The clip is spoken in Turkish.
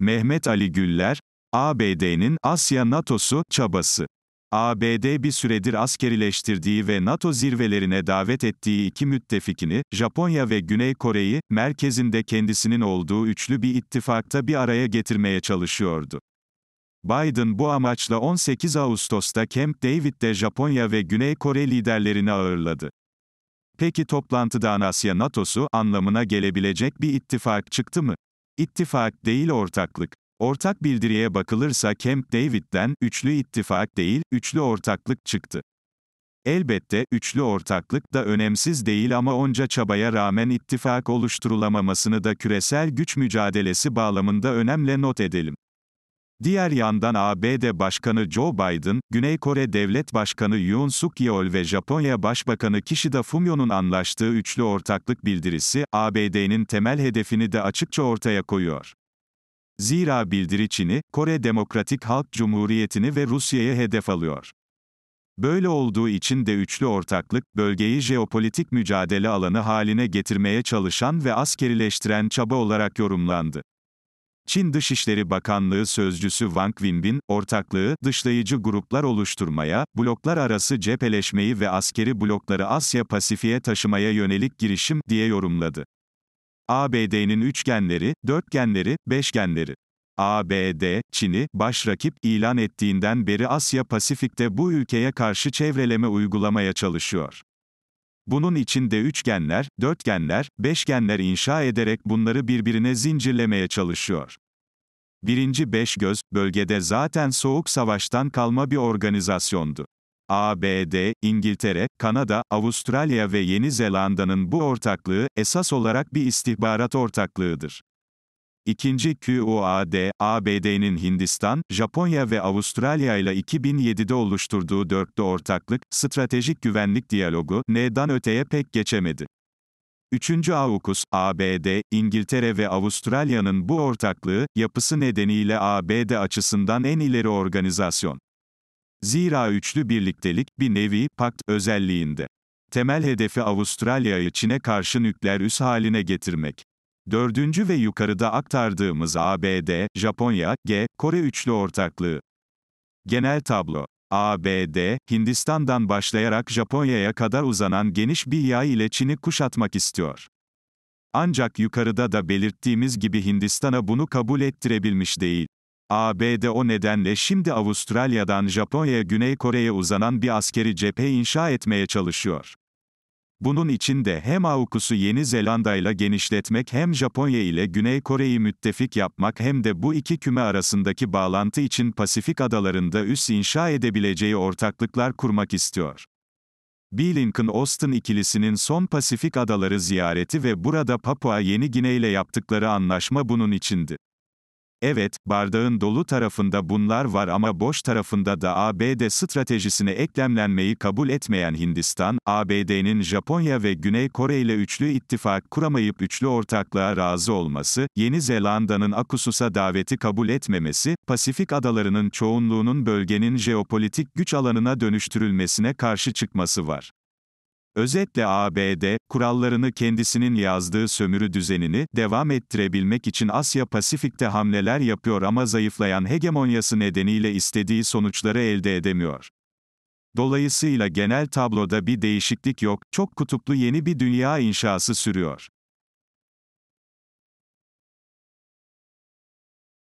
Mehmet Ali Güller, ABD'nin Asya NATO'su çabası. ABD bir süredir askerileştirdiği ve NATO zirvelerine davet ettiği iki müttefikini, Japonya ve Güney Kore'yi, merkezinde kendisinin olduğu üçlü bir ittifakta bir araya getirmeye çalışıyordu. Biden bu amaçla 18 Ağustos'ta Camp David'de Japonya ve Güney Kore liderlerini ağırladı. Peki toplantıdan Asya NATO'su anlamına gelebilecek bir ittifak çıktı mı? İttifak değil ortaklık. Ortak bildiriye bakılırsa Camp David'den üçlü ittifak değil, üçlü ortaklık çıktı. Elbette üçlü ortaklık da önemsiz değil ama onca çabaya rağmen ittifak oluşturulamamasını da küresel güç mücadelesi bağlamında önemli not edelim. Diğer yandan ABD Başkanı Joe Biden, Güney Kore Devlet Başkanı Yoon Suk Yeol ve Japonya Başbakanı Kishida Fumio'nun anlaştığı üçlü ortaklık bildirisi, ABD'nin temel hedefini de açıkça ortaya koyuyor. Zira bildiri Çin'i, Kore Demokratik Halk Cumhuriyeti'ni ve Rusya'yı hedef alıyor. Böyle olduğu için de üçlü ortaklık, bölgeyi jeopolitik mücadele alanı haline getirmeye çalışan ve askerileştiren çaba olarak yorumlandı. Çin Dışişleri Bakanlığı Sözcüsü Wang Winbin, ortaklığı, dışlayıcı gruplar oluşturmaya, bloklar arası cepheleşmeyi ve askeri blokları Asya-Pasifik'e taşımaya yönelik girişim, diye yorumladı. ABD'nin üçgenleri, dörtgenleri, beşgenleri. ABD, Çin'i, baş rakip ilan ettiğinden beri Asya-Pasifik'te bu ülkeye karşı çevreleme uygulamaya çalışıyor. Bunun için de üçgenler, dörtgenler, beşgenler inşa ederek bunları birbirine zincirlemeye çalışıyor. Birinci beş göz, bölgede zaten soğuk savaştan kalma bir organizasyondu. ABD, İngiltere, Kanada, Avustralya ve Yeni Zelanda'nın bu ortaklığı, esas olarak bir istihbarat ortaklığıdır. İkinci QUAD, ABD'nin Hindistan, Japonya ve Avustralya ile 2007'de oluşturduğu dörtlü ortaklık, stratejik güvenlik diyalogu, N'dan öteye pek geçemedi. Üçüncü AUKUS, ABD, İngiltere ve Avustralya'nın bu ortaklığı, yapısı nedeniyle ABD açısından en ileri organizasyon. Zira üçlü birliktelik, bir nevi, pakt, özelliğinde. Temel hedefi Avustralya'yı Çin'e karşı nükleer üs haline getirmek. Dördüncü ve yukarıda aktardığımız ABD, Japonya, G, Kore üçlü ortaklığı. Genel tablo. ABD, Hindistan'dan başlayarak Japonya'ya kadar uzanan geniş bir yay ile Çin'i kuşatmak istiyor. Ancak yukarıda da belirttiğimiz gibi Hindistan'a bunu kabul ettirebilmiş değil. ABD o nedenle şimdi Avustralya'dan Japonya'ya Güney Kore'ye uzanan bir askeri cephe inşa etmeye çalışıyor. Bunun için de hem AUKUS'u Yeni Zelanda ile genişletmek hem Japonya ile Güney Kore'yi müttefik yapmak hem de bu iki küme arasındaki bağlantı için Pasifik adalarında üs inşa edebileceği ortaklıklar kurmak istiyor. Blinken-Austin ikilisinin son Pasifik adaları ziyareti ve burada Papua Yeni Gine ile yaptıkları anlaşma bunun içindi. Evet, bardağın dolu tarafında bunlar var ama boş tarafında da ABD stratejisine eklemlenmeyi kabul etmeyen Hindistan, ABD'nin Japonya ve Güney Kore ile üçlü ittifak kuramayıp üçlü ortaklığa razı olması, Yeni Zelanda'nın Akusus'a daveti kabul etmemesi, Pasifik adalarının çoğunluğunun bölgenin jeopolitik güç alanına dönüştürülmesine karşı çıkması var. Özetle ABD, kurallarını kendisinin yazdığı sömürü düzenini devam ettirebilmek için Asya-Pasifik'te hamleler yapıyor ama zayıflayan hegemonyası nedeniyle istediği sonuçları elde edemiyor. Dolayısıyla genel tabloda bir değişiklik yok, çok kutuplu yeni bir dünya inşası sürüyor.